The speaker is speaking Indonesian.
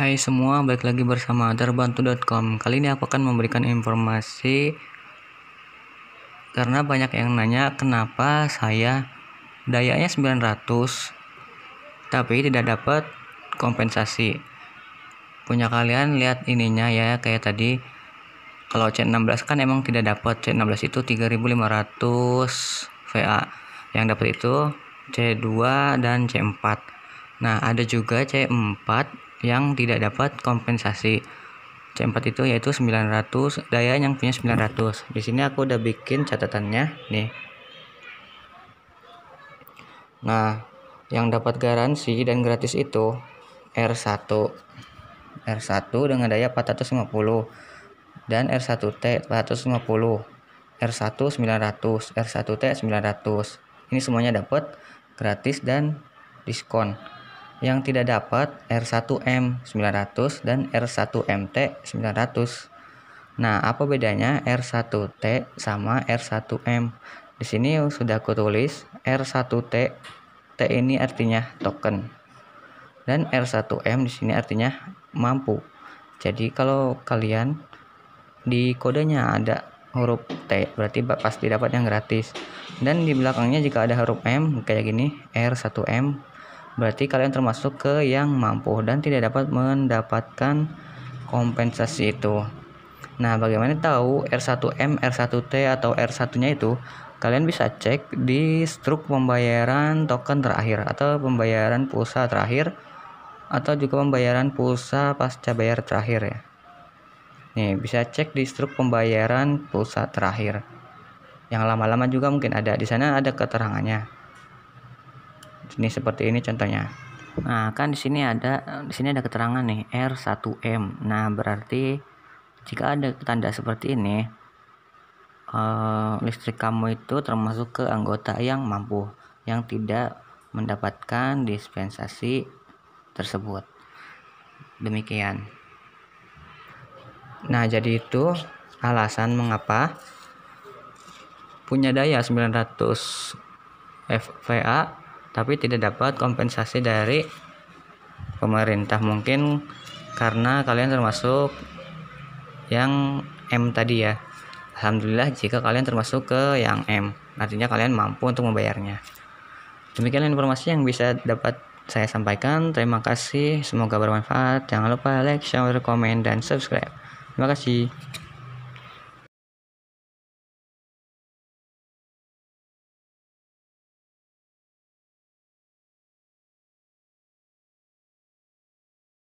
Hai semua, balik lagi bersama darbantu.com Kali ini aku akan memberikan informasi Karena banyak yang nanya kenapa saya dayanya 900 Tapi tidak dapat kompensasi Punya kalian lihat ininya ya kayak tadi Kalau C16 kan emang tidak dapat C16 itu 3500 VA Yang dapat itu C2 dan C4 Nah, ada juga C4 yang tidak dapat kompensasi. C4 itu yaitu 900, daya yang punya 900. Di sini aku udah bikin catatannya nih. Nah, yang dapat garansi dan gratis itu R1. R1 dengan daya 450 dan R1T 450. R1 900, R1T 900. Ini semuanya dapat gratis dan diskon yang tidak dapat R1M 900 dan R1MT 900. Nah, apa bedanya R1T sama R1M? Di sini sudah aku tulis R1T. T ini artinya token. Dan R1M di sini artinya mampu. Jadi kalau kalian di kodenya ada huruf T berarti pasti dapat yang gratis. Dan di belakangnya jika ada huruf M kayak gini R1M berarti kalian termasuk ke yang mampu dan tidak dapat mendapatkan kompensasi itu. Nah, bagaimana tahu R1M, R1T atau R1-nya itu? Kalian bisa cek di struk pembayaran token terakhir atau pembayaran pulsa terakhir atau juga pembayaran pulsa pasca bayar terakhir ya. Nih, bisa cek di struk pembayaran pulsa terakhir. Yang lama-lama juga mungkin ada. Di sana ada keterangannya ini seperti ini contohnya nah kan di sini ada di sini ada keterangan nih R1M nah berarti jika ada tanda seperti ini uh, listrik kamu itu termasuk ke anggota yang mampu yang tidak mendapatkan dispensasi tersebut demikian nah jadi itu alasan mengapa punya daya 900 FVA tapi tidak dapat kompensasi dari pemerintah mungkin karena kalian termasuk yang M tadi ya Alhamdulillah jika kalian termasuk ke yang M artinya kalian mampu untuk membayarnya demikian informasi yang bisa dapat saya sampaikan terima kasih semoga bermanfaat jangan lupa like, share, komen, dan subscribe terima kasih